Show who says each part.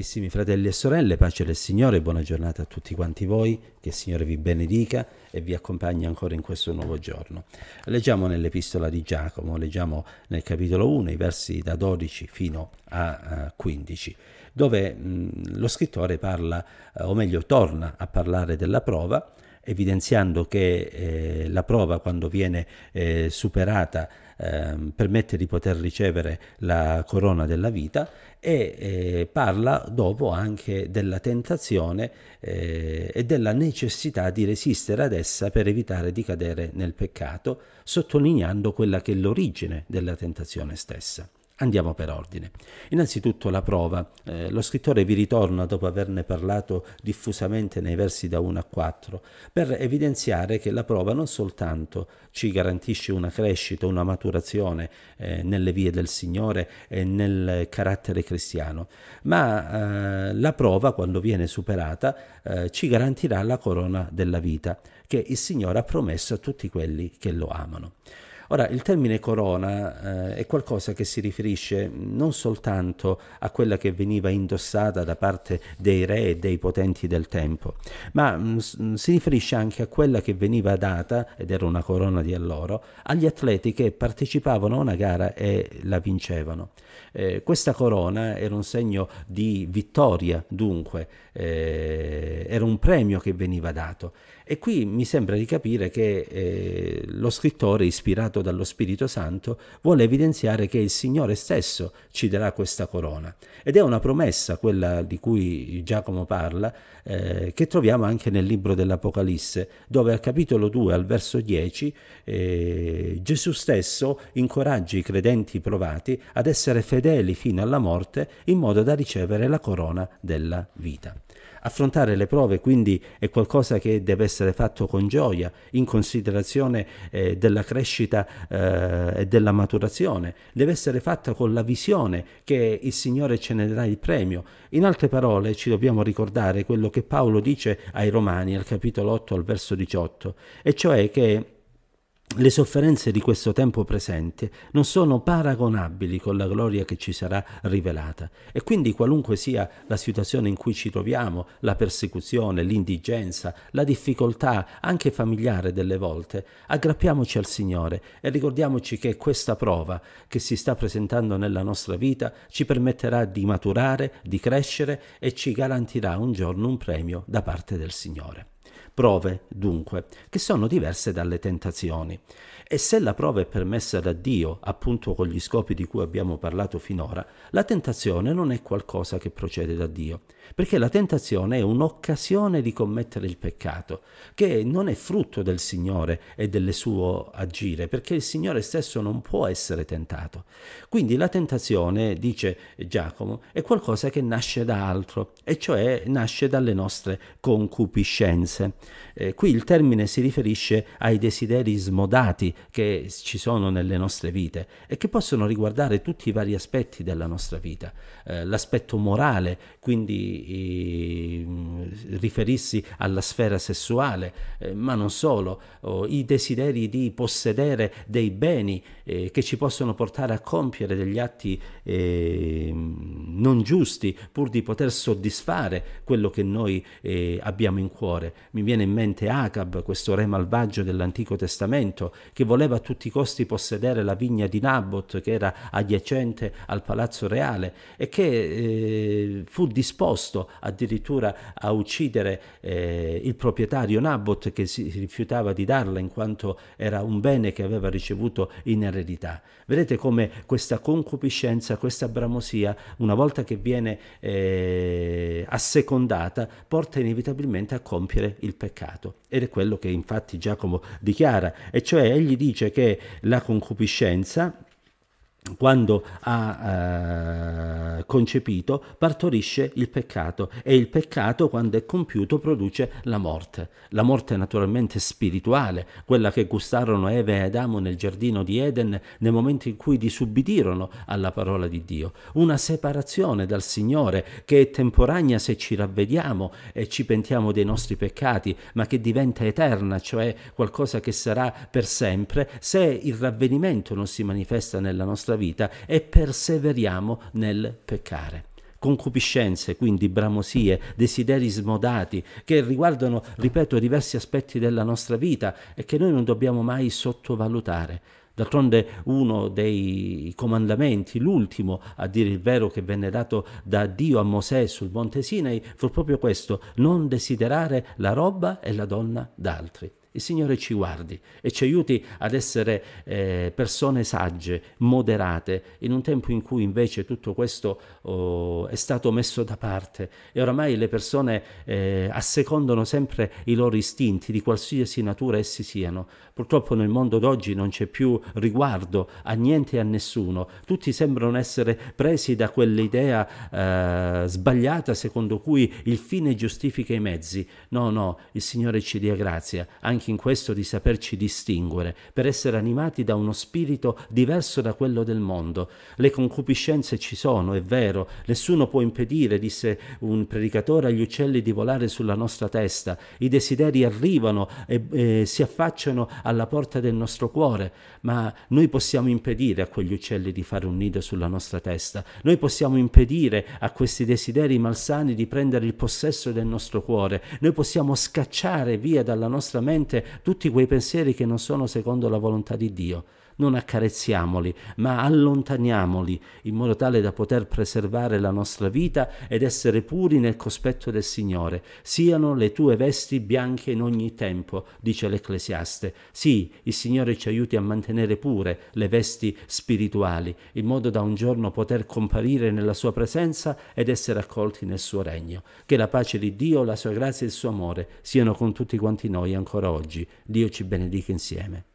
Speaker 1: Carissimi fratelli e sorelle, pace del Signore, buona giornata a tutti quanti voi, che il Signore vi benedica e vi accompagni ancora in questo nuovo giorno. Leggiamo nell'epistola di Giacomo, leggiamo nel capitolo 1 i versi da 12 fino a 15, eh, dove lo scrittore parla, eh, o meglio torna a parlare della prova, evidenziando che eh, la prova quando viene eh, superata ehm, permette di poter ricevere la corona della vita e eh, parla dopo anche della tentazione eh, e della necessità di resistere ad essa per evitare di cadere nel peccato, sottolineando quella che è l'origine della tentazione stessa. Andiamo per ordine. Innanzitutto la prova. Eh, lo scrittore vi ritorna dopo averne parlato diffusamente nei versi da 1 a 4 per evidenziare che la prova non soltanto ci garantisce una crescita, una maturazione eh, nelle vie del Signore e nel carattere cristiano, ma eh, la prova, quando viene superata, eh, ci garantirà la corona della vita che il Signore ha promesso a tutti quelli che lo amano. Ora, il termine corona eh, è qualcosa che si riferisce non soltanto a quella che veniva indossata da parte dei re e dei potenti del tempo, ma mh, mm, mm, si riferisce anche a quella che veniva data, ed era una corona di alloro, agli atleti che partecipavano a una gara e la vincevano. Eh, questa corona era un segno di vittoria, dunque, eh, era un premio che veniva dato e qui mi sembra di capire che eh, lo scrittore, ispirato dallo Spirito Santo, vuole evidenziare che il Signore stesso ci darà questa corona. Ed è una promessa, quella di cui Giacomo parla, eh, che troviamo anche nel libro dell'Apocalisse, dove al capitolo 2, al verso 10, eh, Gesù stesso incoraggia i credenti provati ad essere fedeli fino alla morte in modo da ricevere la corona della vita. Affrontare le prove quindi è qualcosa che deve essere fatto con gioia, in considerazione eh, della crescita eh, e della maturazione, deve essere fatta con la visione che il Signore ce ne darà il premio. In altre parole ci dobbiamo ricordare quello che Paolo dice ai Romani al capitolo 8 al verso 18, e cioè che le sofferenze di questo tempo presente non sono paragonabili con la gloria che ci sarà rivelata e quindi qualunque sia la situazione in cui ci troviamo, la persecuzione, l'indigenza, la difficoltà anche familiare delle volte, aggrappiamoci al Signore e ricordiamoci che questa prova che si sta presentando nella nostra vita ci permetterà di maturare, di crescere e ci garantirà un giorno un premio da parte del Signore. Prove, dunque, che sono diverse dalle tentazioni. E se la prova è permessa da Dio, appunto con gli scopi di cui abbiamo parlato finora, la tentazione non è qualcosa che procede da Dio, perché la tentazione è un'occasione di commettere il peccato, che non è frutto del Signore e del suo agire, perché il Signore stesso non può essere tentato. Quindi la tentazione, dice Giacomo, è qualcosa che nasce da altro, e cioè nasce dalle nostre concupiscenze. Eh, qui il termine si riferisce ai desideri smodati che ci sono nelle nostre vite e che possono riguardare tutti i vari aspetti della nostra vita. Eh, l'aspetto morale, quindi eh, riferirsi alla sfera sessuale, eh, ma non solo, oh, i desideri di possedere dei beni eh, che ci possono portare a compiere degli atti eh, non giusti pur di poter soddisfare quello che noi abbiamo in cuore. Mi mi viene in mente Acab, questo re malvagio dell'Antico Testamento, che voleva a tutti i costi possedere la vigna di Nabot, che era adiacente al palazzo reale, e che eh, fu disposto addirittura a uccidere eh, il proprietario Nabot, che si rifiutava di darla in quanto era un bene che aveva ricevuto in eredità. Vedete come questa concupiscenza, questa bramosia, una volta che viene eh, assecondata, porta inevitabilmente a compiere il il peccato. Ed è quello che infatti Giacomo dichiara, e cioè egli dice che la concupiscenza quando ha eh, concepito, partorisce il peccato e il peccato, quando è compiuto, produce la morte. La morte naturalmente spirituale, quella che gustarono Eve e Adamo nel giardino di Eden nel momento in cui disubbidirono alla parola di Dio. Una separazione dal Signore che è temporanea se ci ravvediamo e ci pentiamo dei nostri peccati, ma che diventa eterna, cioè qualcosa che sarà per sempre, se il ravvedimento non si manifesta nella nostra nostra vita e perseveriamo nel peccare concupiscenze, quindi bramosie, desideri smodati, che riguardano, ripeto, diversi aspetti della nostra vita e che noi non dobbiamo mai sottovalutare. D'altronde uno dei comandamenti, l'ultimo a dire il vero che venne dato da Dio a Mosè sul monte Sinai, fu proprio questo, non desiderare la roba e la donna d'altri il Signore ci guardi e ci aiuti ad essere eh, persone sagge, moderate, in un tempo in cui invece tutto questo oh, è stato messo da parte e oramai le persone eh, assecondano sempre i loro istinti di qualsiasi natura essi siano. Purtroppo nel mondo d'oggi non c'è più riguardo a niente e a nessuno, tutti sembrano essere presi da quell'idea eh, sbagliata secondo cui il fine giustifica i mezzi. No, no, il Signore ci dia grazia. Anche anche in questo di saperci distinguere, per essere animati da uno spirito diverso da quello del mondo. Le concupiscenze ci sono, è vero, nessuno può impedire, disse un predicatore agli uccelli di volare sulla nostra testa, i desideri arrivano e eh, si affacciano alla porta del nostro cuore, ma noi possiamo impedire a quegli uccelli di fare un nido sulla nostra testa, noi possiamo impedire a questi desideri malsani di prendere il possesso del nostro cuore, noi possiamo scacciare via dalla nostra mente mente tutti quei pensieri che non sono secondo la volontà di Dio. Non accarezziamoli, ma allontaniamoli in modo tale da poter preservare la nostra vita ed essere puri nel cospetto del Signore. Siano le tue vesti bianche in ogni tempo, dice l'Ecclesiaste. Sì, il Signore ci aiuti a mantenere pure le vesti spirituali, in modo da un giorno poter comparire nella sua presenza ed essere accolti nel suo regno. Che la pace di Dio, la sua grazia e il suo amore siano con tutti quanti noi ancora oggi oggi. Dio ci benedica insieme.